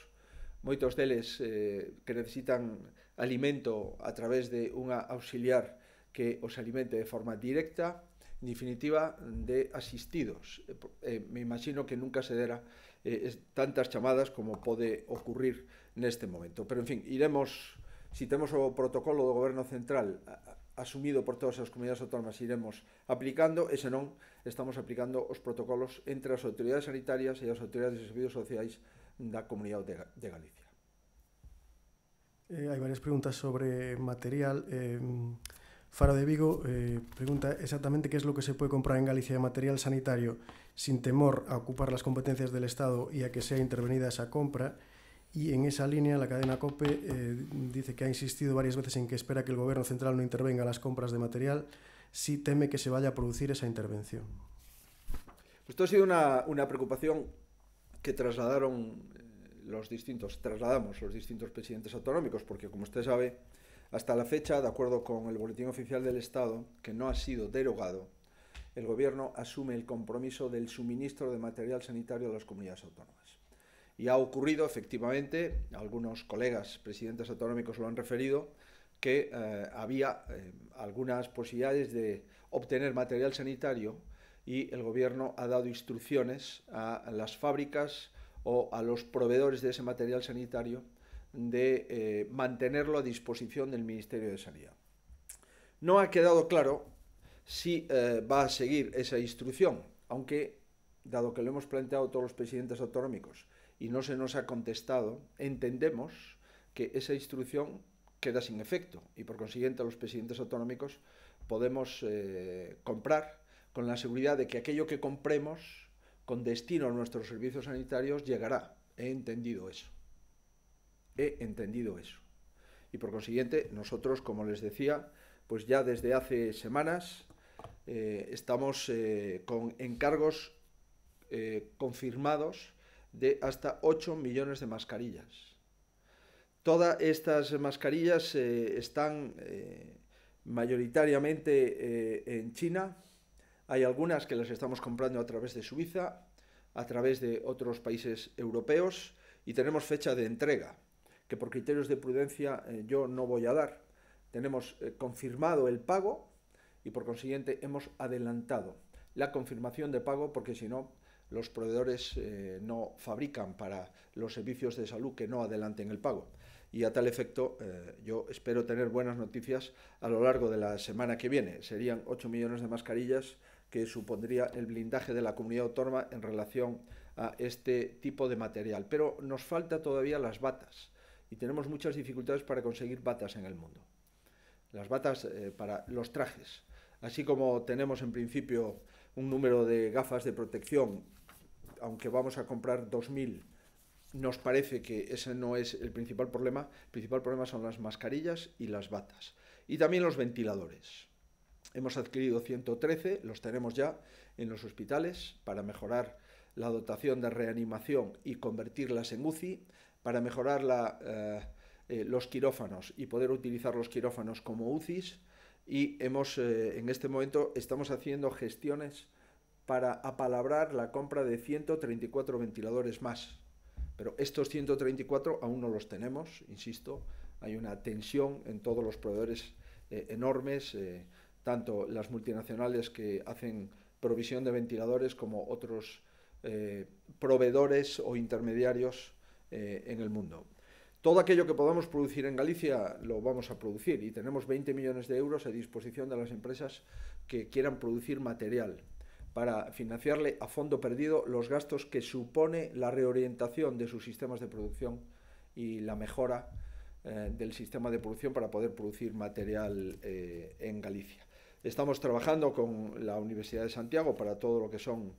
moitos deles eh, que necesitan alimento a través de unha auxiliar que os alimente de forma directa, en definitiva, de asistidos. Eh, eh, me imagino que nunca se dera eh, tantas chamadas como pode ocurrir neste momento. Pero, en fin, iremos, si temos o protocolo do Goberno Central asumido por todas as comunidades autónomas, iremos aplicando, e senón estamos aplicando os protocolos entre as autoridades sanitarias e as autoridades de servicios sociais da comunidade de Galicia. Eh, hai varias preguntas sobre material. Eh, Faro de Vigo eh, pregunta exactamente qué es lo que se puede comprar en Galicia de material sanitario sin temor a ocupar las competencias del Estado y a que sea intervenida esa compra. Y en esa línea, la cadena COPE eh, dice que ha insistido varias veces en que espera que el Gobierno central no intervenga en las compras de material si teme que se vaya a producir esa intervención. Pues esto ha sido una, una preocupación que trasladaron eh, los distintos, trasladamos los distintos presidentes autonómicos, porque como usted sabe, hasta la fecha, de acuerdo con el Boletín Oficial del Estado, que no ha sido derogado, el Gobierno asume el compromiso del suministro de material sanitario a las comunidades autónomas. Y ha ocurrido, efectivamente, algunos colegas presidentes autonómicos lo han referido, que eh, había eh, algunas posibilidades de obtener material sanitario y el Gobierno ha dado instrucciones a las fábricas o a los proveedores de ese material sanitario de eh, mantenerlo a disposición del Ministerio de Sanidad. No ha quedado claro si eh, va a seguir esa instrucción, aunque, dado que lo hemos planteado todos los presidentes autonómicos y no se nos ha contestado, entendemos que esa instrucción queda sin efecto y, por consiguiente, los presidentes autonómicos podemos eh, comprar con la seguridad de que aquello que compremos con destino a nuestros servicios sanitarios llegará. He entendido eso. He entendido eso. Y por consiguiente, nosotros, como les decía, pues ya desde hace semanas eh, estamos eh, con encargos eh, confirmados de hasta 8 millones de mascarillas. Todas estas mascarillas están mayoritariamente en China. Hay algunas que las estamos comprando a través de Suiza, a través de otros países europeos y tenemos fecha de entrega que por criterios de prudencia eh, yo no voy a dar. Tenemos eh, confirmado el pago y por consiguiente hemos adelantado la confirmación de pago porque si no los proveedores eh, no fabrican para los servicios de salud que no adelanten el pago. Y a tal efecto, yo espero tener buenas noticias a lo largo de la semana que viene. Serían 8 millones de mascarillas que supondría el blindaje de la comunidad autónoma en relación a este tipo de material. Pero nos falta todavía las batas y tenemos muchas dificultades para conseguir batas en el mundo. Las batas eh, para los trajes, así como tenemos en principio un número de gafas de protección, aunque vamos a comprar 2000 nos parece que ese no es el principal problema. El principal problema son las mascarillas y las batas. Y también los ventiladores. Hemos adquirido 113, los tenemos ya en los hospitales para mejorar la dotación de reanimación y convertirlas en UCI para mejorar eh, eh, los quirófanos y poder utilizar los quirófanos como UCIs y hemos, eh, en este momento estamos haciendo gestiones para apalabrar la compra de 134 ventiladores más. Pero estos 134 aún no los tenemos, insisto, hay una tensión en todos los proveedores enormes, tanto las multinacionales que hacen provisión de ventiladores como otros proveedores o intermediarios eh, en el mundo. Todo aquello que podamos producir en Galicia lo vamos a producir y tenemos 20 millones de euros a disposición de las empresas que quieran producir material para financiarle a fondo perdido los gastos que supone la reorientación de sus sistemas de producción y la mejora eh, del sistema de producción para poder producir material eh, en Galicia. Estamos trabajando con la Universidad de Santiago para todo lo que son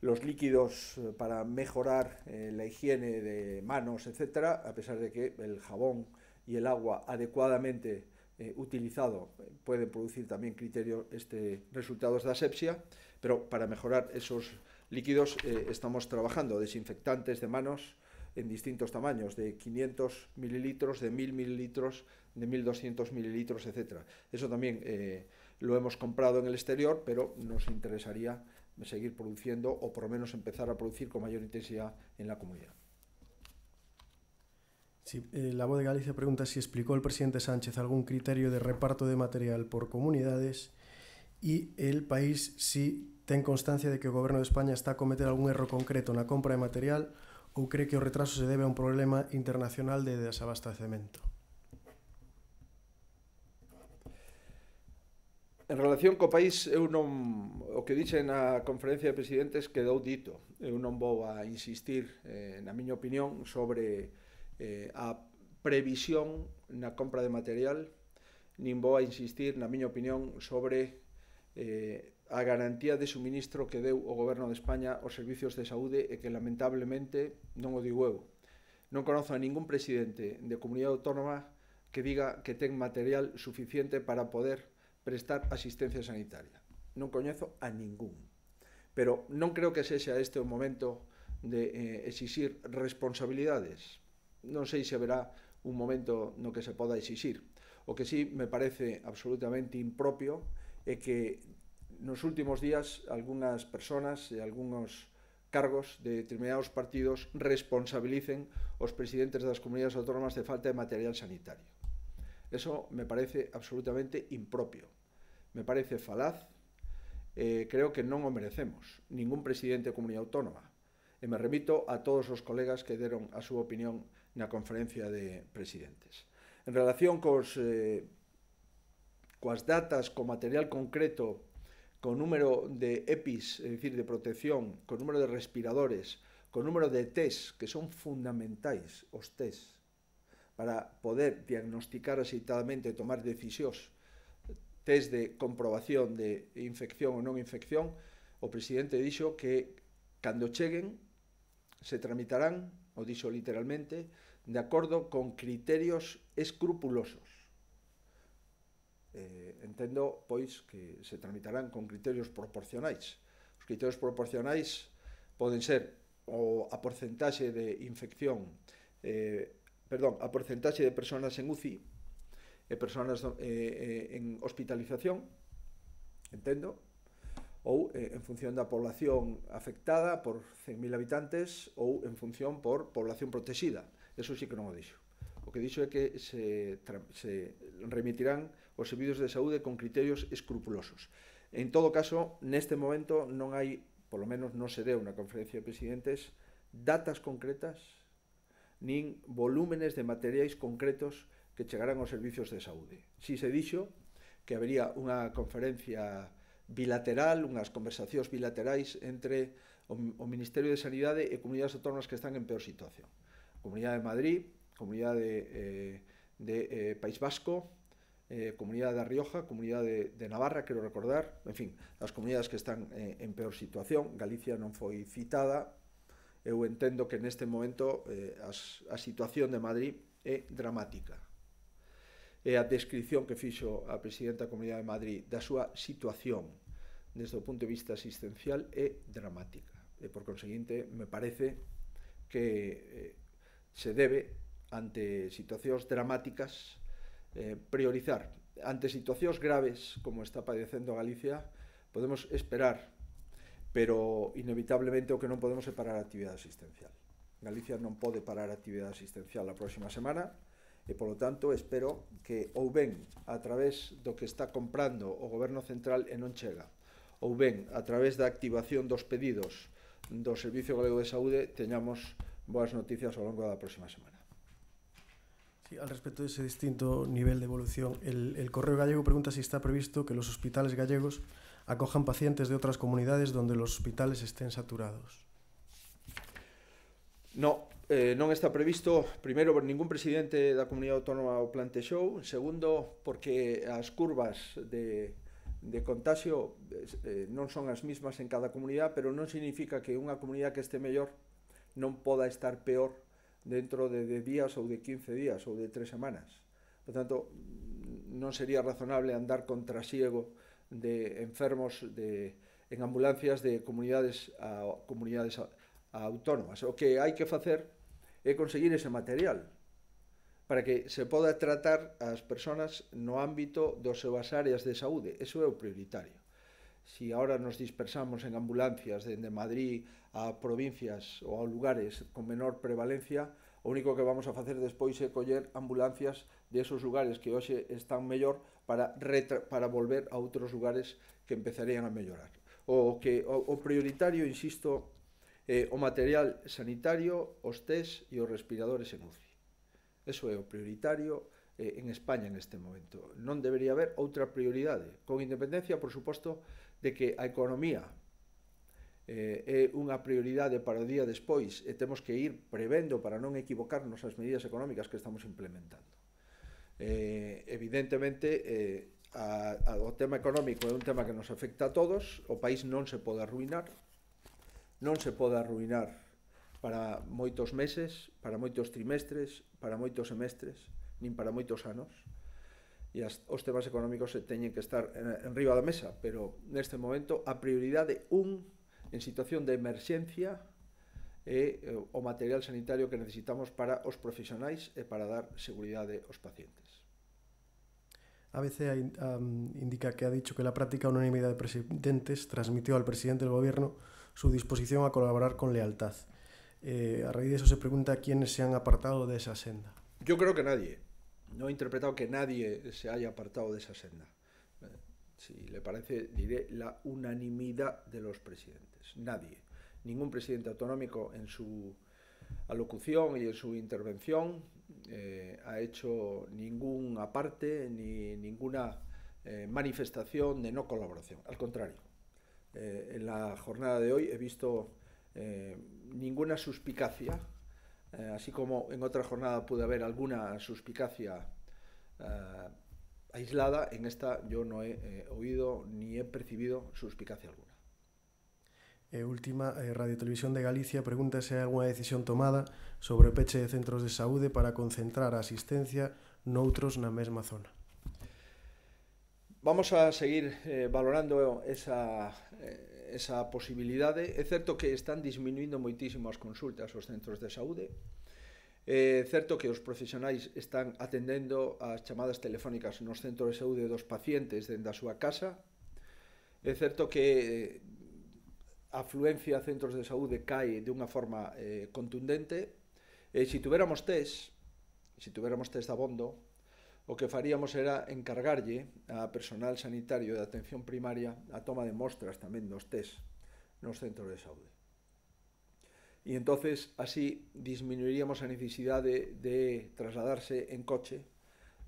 los líquidos eh, para mejorar eh, la higiene de manos, etcétera, a pesar de que el jabón y el agua adecuadamente eh, utilizado pueden producir también criterios este, resultados de asepsia, pero para mejorar esos líquidos estamos trabajando desinfectantes de manos en distintos tamaños, de 500 mililitros, de 1000 mililitros, de 1200 mililitros, etcétera. Eso también lo hemos comprado en el exterior, pero nos interesaría seguir produciendo o por lo menos empezar a producir con mayor intensidad en la comunidad. Eh, la voz de Galicia pregunta si explicó el presidente Sánchez algún criterio de reparto de material por comunidades y el país si ten constancia de que el Gobierno de España está a cometer algún error concreto en la compra de material o cree que el retraso se debe a un problema internacional de desabastecimiento. En relación co país, eu non, o que dixen na conferencia de presidentes quedou dito. Eu non vou a insistir, eh, na miña opinión, sobre eh, a previsión na compra de material, nin vou a insistir, na miña opinión, sobre eh, a garantía de suministro que deu o goberno de España aos servicios de saúde e que lamentablemente non o digo eu. Non conozo a ningún presidente de comunidade autónoma que diga que ten material suficiente para poder prestar asistencia sanitaria. Non coñezo a ningún. Pero non creo que sexa este o momento de eh, exixir responsabilidades. Non sei se haberá un momento no que se poda exixir. O que sí me parece absolutamente impropio é que nos últimos días algunhas personas e algúns cargos de determinados partidos responsabilicen os presidentes das comunidades autónomas de falta de material sanitario. Eso me parece absolutamente impropio me parece falaz, eh, creo que non o merecemos, ningún presidente de comunidade autónoma. E me remito a todos os colegas que deron a súa opinión na conferencia de presidentes. En relación cos, eh, coas datas, co material concreto, co número de EPIs, é dicir, de protección, co número de respiradores, co número de tests, que son fundamentais os tests, para poder diagnosticar aceitadamente e tomar decisións test de comprobación de infección ou non infección, o presidente dixo que cando cheguen se tramitarán, o dixo literalmente, de acordo con criterios escrupulosos. Eh, entendo, pois, que se tramitarán con criterios proporcionais. Os criterios proporcionais poden ser o, a porcentaxe de infección, eh, perdón, a porcentaxe de persoas en UCI, e personas eh, eh, en hospitalización, entendo, ou eh, en función da población afectada por 100.000 habitantes ou en función por población protexida. Eso sí que non o dixo. O que dixo é que se, se remitirán os servidos de saúde con criterios escrupulosos. En todo caso, neste momento non hai, polo menos non se deu na conferencia de presidentes, datas concretas nin volúmenes de materiais concretos que chegaran aos servicios de saúde. Si se dixo que habería unha conferencia bilateral, unhas conversacións bilaterais entre o, Ministerio de Sanidade e comunidades autónomas que están en peor situación. Comunidade de Madrid, Comunidade de, eh, de eh, País Vasco, eh, Comunidade da Rioja, Comunidade de, de Navarra, quero recordar, en fin, as comunidades que están eh, en peor situación, Galicia non foi citada, eu entendo que neste momento eh, as, a situación de Madrid é dramática e a descripción que fixo a Presidenta da Comunidade de Madrid da súa situación desde o punto de vista asistencial é dramática. E, por conseguinte, me parece que eh, se debe, ante situacións dramáticas, eh, priorizar. Ante situacións graves, como está padecendo Galicia, podemos esperar, pero inevitablemente o que non podemos é parar a actividade asistencial. Galicia non pode parar a actividade asistencial a próxima semana, e polo tanto espero que ou ben a través do que está comprando o goberno central e non chega ou ben a través da activación dos pedidos do Servicio Galego de Saúde teñamos boas noticias ao longo da próxima semana. Sí, al respecto de ese distinto nivel de evolución, el, el Correo Gallego pregunta si está previsto que los hospitales gallegos acojan pacientes de otras comunidades donde los hospitales estén saturados. No, eh, non está previsto, primeiro, por ningún presidente da comunidade autónoma o plantexou, segundo, porque as curvas de, de contagio eh, non son as mismas en cada comunidade, pero non significa que unha comunidade que este mellor non poda estar peor dentro de, de días ou de 15 días ou de 3 semanas. Por tanto, non sería razonable andar contra siego de enfermos de, en ambulancias de comunidades a comunidades autónomas. O que hai que facer é conseguir ese material para que se poda tratar as persoas no ámbito dos seus áreas de saúde. Eso é o prioritario. Si ahora nos dispersamos en ambulancias dende Madrid a provincias ou a lugares con menor prevalencia, o único que vamos a facer despois é coller ambulancias de esos lugares que hoxe están mellor para, para volver a outros lugares que empezarían a mellorar. O, que, o, o prioritario, insisto, eh, o material sanitario, os test e os respiradores en UCI. Eso é o prioritario eh, en España neste momento. Non debería haber outra prioridade, con independencia, por suposto, de que a economía eh, é unha prioridade para o día despois e temos que ir prevendo para non equivocarnos as medidas económicas que estamos implementando. Eh, evidentemente, eh, a, a, o tema económico é un tema que nos afecta a todos, o país non se pode arruinar, non se pode arruinar para moitos meses, para moitos trimestres, para moitos semestres, nin para moitos anos. E as, os temas económicos se teñen que estar en, en riba da mesa, pero neste momento a prioridade un en situación de emerxencia é eh, o material sanitario que necesitamos para os profesionais e para dar seguridade aos pacientes. A veces um, indica que ha dicho que la práctica unanimidad de presidentes transmitió al presidente del gobierno su disposición a colaborar con lealtad. Eh, a raíz de eso se pregunta quiénes se han apartado de esa senda. Yo creo que nadie. No he interpretado que nadie se haya apartado de esa senda. Eh, si le parece, diré la unanimidad de los presidentes. Nadie. Ningún presidente autonómico en su alocución y en su intervención eh, ha hecho ningún aparte ni ninguna manifestación de no colaboración. Al contrario, eh, en la jornada de hoy he visto eh, ninguna suspicacia, eh, así como en otra jornada pude haber alguna suspicacia aislada, en esta yo no he oído ni he percibido suspicacia alguna. última, Radio Televisión de Galicia pregunta si hay alguna decisión tomada sobre peche de centros de saúde para concentrar asistencia neutros en la misma zona. vamos a seguir eh, valorando esa, eh, esa posibilidade. É certo que están disminuindo moitísimo as consultas aos centros de saúde. É certo que os profesionais están atendendo as chamadas telefónicas nos centros de saúde dos pacientes dende a súa casa. É certo que eh, a afluencia a centros de saúde cae de unha forma eh, contundente. E se tuveramos test, se tuveramos test abondo, o que faríamos era encargarlle a personal sanitario de atención primaria a toma de mostras tamén dos test nos centros de saúde. E entonces así disminuiríamos a necesidade de, trasladarse en coche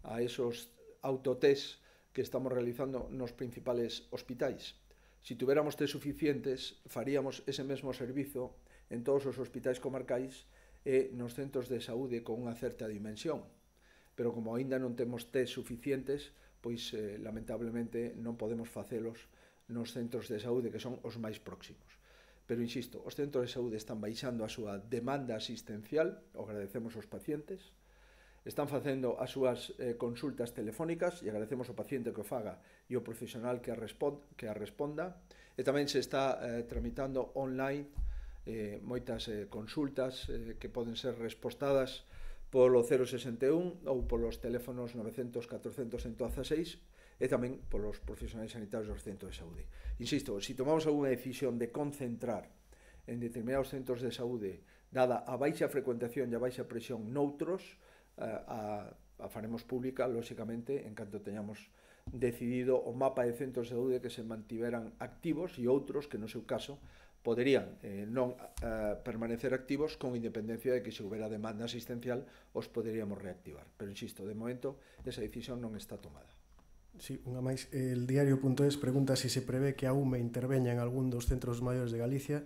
a esos autotest que estamos realizando nos principales hospitais. Si tuviéramos test suficientes, faríamos ese mesmo servizo en todos os hospitais comarcais e nos centros de saúde con unha certa dimensión, pero como aínda non temos test suficientes, pois eh, lamentablemente non podemos facelos nos centros de saúde que son os máis próximos. Pero insisto, os centros de saúde están baixando a súa demanda asistencial, agradecemos aos pacientes, están facendo as súas eh, consultas telefónicas e agradecemos ao paciente que o faga e ao profesional que a, respond, que a responda. E tamén se está eh, tramitando online eh, moitas eh, consultas eh, que poden ser respostadas polo 061 ou polos teléfonos 900 400 116 e tamén polos profesionais sanitarios dos centros de saúde. Insisto, se si tomamos algunha decisión de concentrar en determinados centros de saúde, dada a baixa frecuentación e a baixa presión noutros, a, a, a faremos pública, lóxicamente, en canto teñamos decidido o mapa de centros de saúde que se mantiveran activos e outros que no seu caso poderían eh, non eh, permanecer activos con independencia de que se houbera demanda asistencial os poderíamos reactivar. Pero insisto, de momento esa decisión non está tomada. Sí, unha máis, el diario.es pregunta se si se prevé que a UME interveña en algún dos centros maiores de Galicia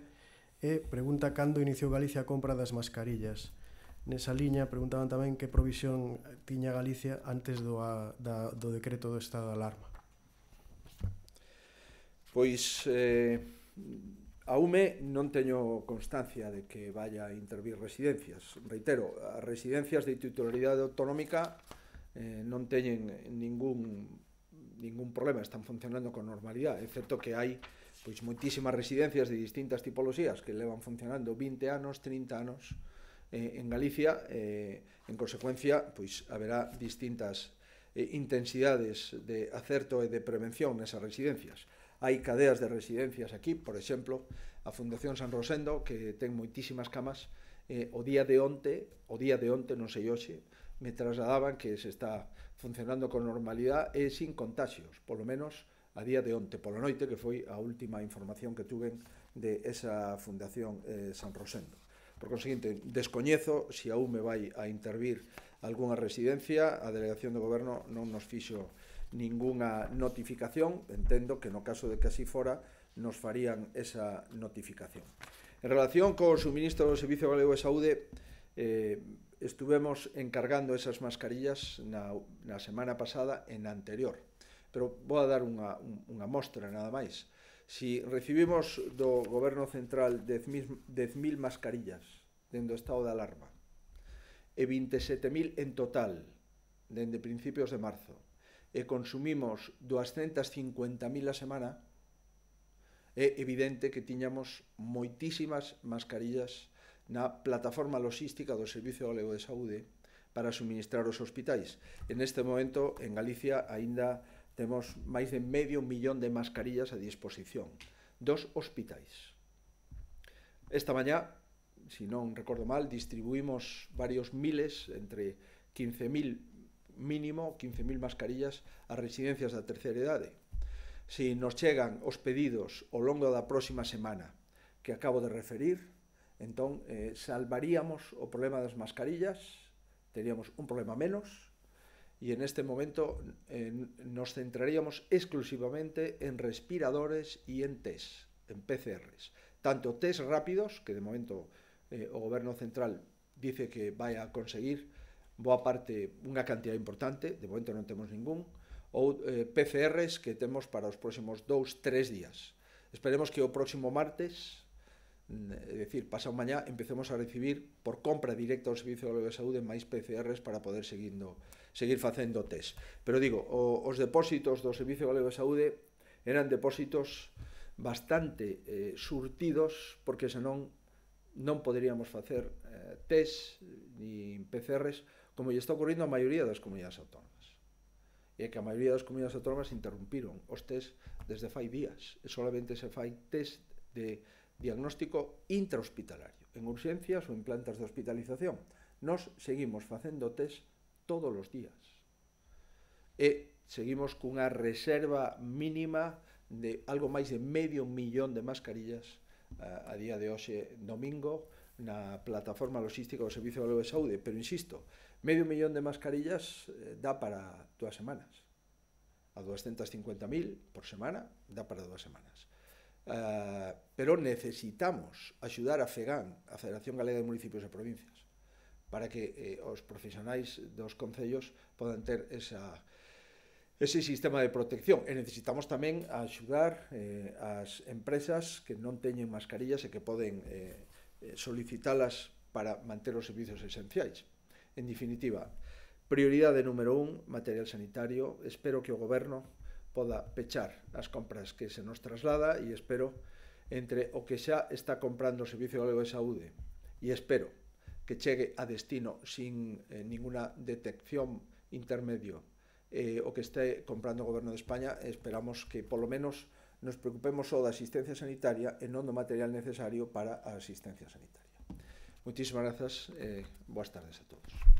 e pregunta cando iniciou Galicia a compra das mascarillas. Nesa liña preguntaban tamén que provisión tiña Galicia antes do, a, da, do decreto do estado de alarma. Pois eh, A UME non teño constancia de que vaya a intervir residencias. Reitero, as residencias de titularidade autonómica eh, non teñen ningún ningún problema, están funcionando con normalidade, excepto que hai pois moitísimas residencias de distintas tipoloxías que levan funcionando 20 anos, 30 anos eh, en Galicia, eh, en consecuencia, pois haberá distintas eh, intensidades de acerto e de prevención nesas residencias hai cadeas de residencias aquí, por exemplo, a Fundación San Rosendo, que ten moitísimas camas, eh, o día de onte, o día de onte, non sei hoxe, me trasladaban que se está funcionando con normalidade e sin contagios, polo menos a día de onte, pola noite, que foi a última información que tuven de esa Fundación eh, San Rosendo. Por conseguinte, descoñezo se si aún me vai a intervir algunha residencia, a Delegación do Goberno non nos fixo ningunha notificación, entendo que no caso de que así fora, nos farían esa notificación. En relación co suministro do Servicio Galego de Saúde, eh, estuvemos encargando esas mascarillas na, na semana pasada e na anterior, pero vou a dar unha, unha mostra nada máis. Si recibimos do Goberno Central 10.000 10 mascarillas dentro do estado de alarma e 27.000 en total dende principios de marzo, e consumimos 250.000 a semana, é evidente que tiñamos moitísimas mascarillas na plataforma logística do Servicio Galego de Saúde para suministrar os hospitais. En este momento, en Galicia, aínda temos máis de medio millón de mascarillas a disposición dos hospitais. Esta mañá, se si non recordo mal, distribuímos varios miles, entre 15.000 mínimo 15.000 mascarillas ás residencias da terceira idade. Se nos chegan os pedidos ao longo da próxima semana que acabo de referir, entón eh, salvaríamos o problema das mascarillas, teríamos un problema menos, e en este momento eh, nos centraríamos exclusivamente en respiradores e en test, en PCRs. Tanto test rápidos, que de momento eh, o Goberno Central dice que vai a conseguir boa parte, unha cantidad importante, de momento non temos ningún, ou eh, PCRs que temos para os próximos dous, tres días. Esperemos que o próximo martes, mm, é dicir, pasado mañá, empecemos a recibir por compra directa ao Servicio de Saúde máis PCRs para poder seguindo, seguir facendo test. Pero digo, o, os depósitos do Servicio Galego de Saúde eran depósitos bastante eh, surtidos porque senón non poderíamos facer eh, test ni PCRs como lle está ocorrendo a maioría das comunidades autónomas. E que a maioría das comunidades autónomas interrompiron os test desde fai días. E solamente se fai test de diagnóstico intrahospitalario, en urxencias ou en plantas de hospitalización. Nos seguimos facendo test todos os días. E seguimos cunha reserva mínima de algo máis de medio millón de mascarillas a, eh, a día de hoxe domingo na plataforma logística do Servicio Galego de Saúde, pero insisto, medio millón de mascarillas eh, dá para dúas semanas. A 250.000 por semana dá para dúas semanas. Uh, pero necesitamos axudar a FEGAN, a Federación Galega de Municipios e Provincias, para que eh, os profesionais dos concellos podan ter esa, ese sistema de protección. E necesitamos tamén axudar eh, as empresas que non teñen mascarillas e que poden eh, Eh, solicitalas para manter os servizos esenciais. En definitiva, prioridade número un, material sanitario. Espero que o goberno poda pechar as compras que se nos traslada e espero entre o que xa está comprando o Servicio Galego de Saúde e espero que chegue a destino sin eh, ninguna detección intermedio eh, o que este comprando o Goberno de España, esperamos que polo menos nos preocupemos só da asistencia sanitaria e non do material necesario para a asistencia sanitaria. Moitísimas grazas e eh, boas tardes a todos.